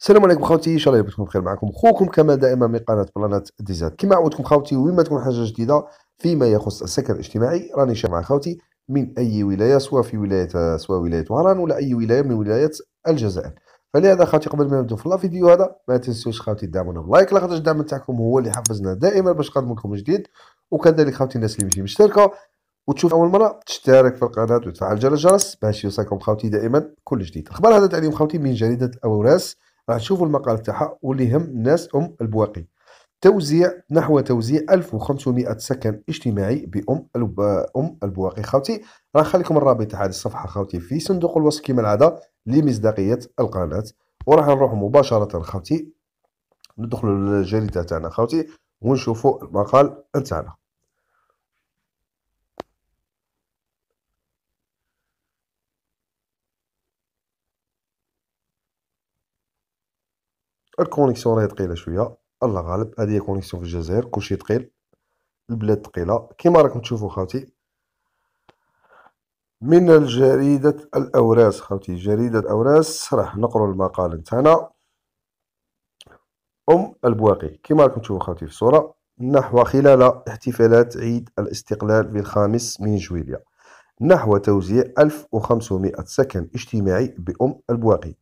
السلام عليكم خاوتي ان شاء الله يبقى بخير معكم خوكم كما دائما من قناه بلانات ديزاد كما عودتكم خاوتي وين ما تكون حاجه جديده فيما يخص السكن الاجتماعي راني شارع مع خاوتي من اي ولايه سواء في ولايه سواء ولايه وهران ولا اي ولايه من ولايات الجزائر فلهذا خاوتي قبل ما نبدا في الفيديو هذا ما تنسوش خاوتي دعمونا بلايك لاخاطرش الدعم تاعكم هو اللي حفزنا دائما باش نقدم لكم جديد وكذلك خاوتي الناس اللي ماشي مشتركه وتشوف اول مره تشترك في القناه وتفعل جرس الجرس باش يوصلكم خاوتي دائما كل جديد الخبر هذا تعليم خاوتي من جريده الاوراس شوفوا المقال تاعها واللي يهم الناس ام البواقي توزيع نحو توزيع 1500 سكن اجتماعي بام ام البواقي خاوتي راح نخليكم الرابط تاع هذه الصفحه خاوتي في صندوق الوصف كما العاده لمصداقيه القناه وراح نروح مباشره خاوتي ندخلوا للجريده تاعنا خاوتي ونشوفوا المقال تاعنا الكونيكسيون راهي ثقيله شويه الله غالب هذه هي كونيكسيون في الجزائر كلشي ثقيل البلاد ثقيله كما راكم تشوفوا خاوتي من الجريدة الأوراس خاوتي جريدة الأوراس راح نقرأ المقال نتاعنا أم البواقي كما راكم تشوفوا خاوتي في الصورة نحو خلال احتفالات عيد الاستقلال بالخامس من جويلية نحو توزيع 1500 سكن اجتماعي بأم البواقي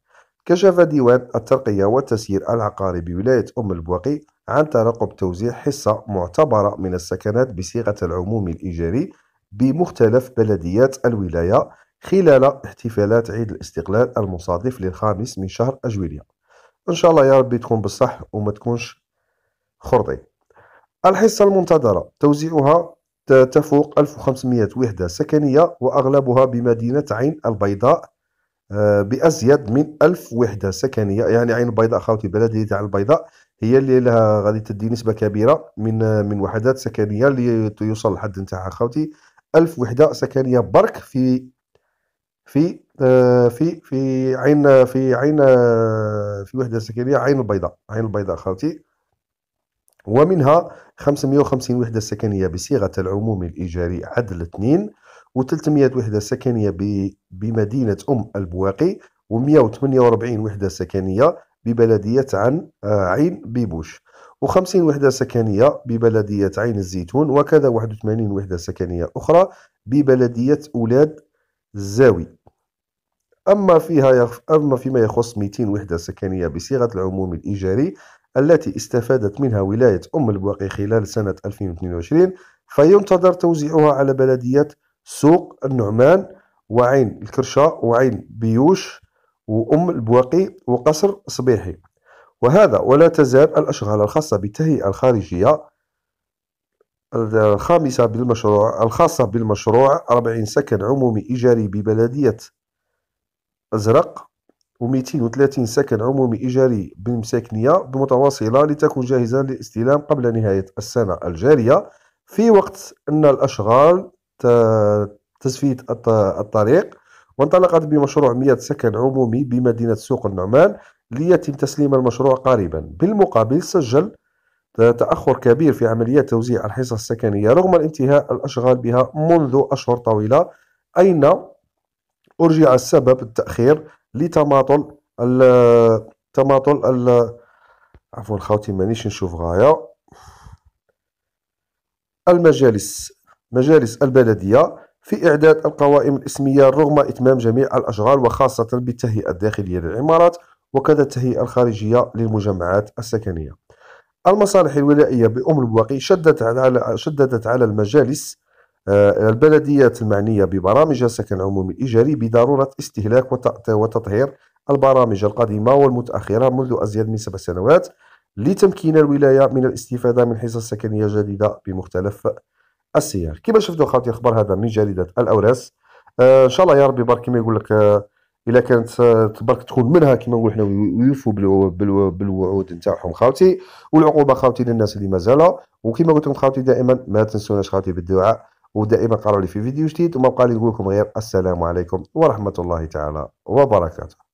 كشف ديوان الترقية والتسيير العقاري بولاية أم البواقي عن ترقب توزيع حصة معتبرة من السكنات بصيغة العموم الإيجاري بمختلف بلديات الولاية خلال احتفالات عيد الاستقلال المصادف للخامس من شهر أجويلية إن شاء الله يا ربي تكون بالصح وما تكونش خرطي الحصة المنتظرة توزيعها تفوق 1500 وحدة سكنية وأغلبها بمدينة عين البيضاء آه، بازيد من ألف وحده سكنيه يعني عين البيضاء خاوتي بلدي تاع البيضاء هي اللي لها غادي تدي نسبه كبيره من آه، من وحدات سكنيه اللي يوصل الحد نتاعها خاوتي ألف وحده سكنيه برك في في آه، في في عين في عين في وحده سكنيه عين البيضاء عين البيضاء خاوتي ومنها 550 وحده سكنيه بصيغه العموم الايجاري عدل 2 و300 وحده سكنيه بمدينه ام البواقي و148 وحده سكنيه ببلديه عن آه، عين بيبوش و50 وحده سكنيه ببلديه عين الزيتون وكذا 81 وحده سكنيه اخرى ببلديه اولاد الزاوي اما فيها يخف... اما فيما يخص 200 وحده سكنيه بصيغه العموم الايجاري التي استفادت منها ولايه ام البواقي خلال سنه 2022 فينتظر توزيعها على بلديات سوق النعمان وعين الكرشة وعين بيوش وأم البواقي وقصر صبيحي وهذا ولا تزال الأشغال الخاصة بالتهيئة الخارجية الخامسة بالمشروع الخاصة بالمشروع 40 سكن عمومي إيجاري ببلدية أزرق و230 سكن عمومي إيجاري بالمساكنية بمتواصلة لتكون جاهزة للاستلام قبل نهاية السنة الجارية في وقت أن الأشغال تصفية الطريق وانطلقت بمشروع 100 سكن عمومي بمدينة سوق النعمان ليتم تسليم المشروع قريبا بالمقابل سجل تأخر كبير في عمليات توزيع الحصص السكنية رغم الانتهاء الأشغال بها منذ أشهر طويلة أين أرجع السبب التأخير لتماطل ال تماطل ال عفوا خوتي مانيش نشوف غاية المجالس مجالس البلدية في إعداد القوائم الاسمية رغم إتمام جميع الأشغال وخاصة بالتهيئة الداخلية للعمارات وكذا التهيئة الخارجية للمجمعات السكنية المصالح الولائية بأم البواقي شددت على شددت على المجالس آه، البلديات المعنية ببرامج السكن العمومي الإيجاري بضرورة استهلاك وتطهير البرامج القديمة والمتأخرة منذ أزيد من سبع سنوات لتمكين الولاية من الاستفادة من حصص سكنية جديدة بمختلف السياق كما شفتوا خاوتي الخبر هذا من جريده الاوراس آه، ان شاء الله يا ربي برك كما يقول لك آه، الا كانت آه، تبارك تكون منها كما نقول حنا ويوفوا بالوعود نتاعهم خاوتي والعقوبه خاوتي للناس اللي مازال وكما قلت لكم خاوتي دائما ما تنسوناش خاوتي بالدعاء ودائما قالوا لي في فيديو جديد وما بقى لي نقول لكم غير السلام عليكم ورحمه الله تعالى وبركاته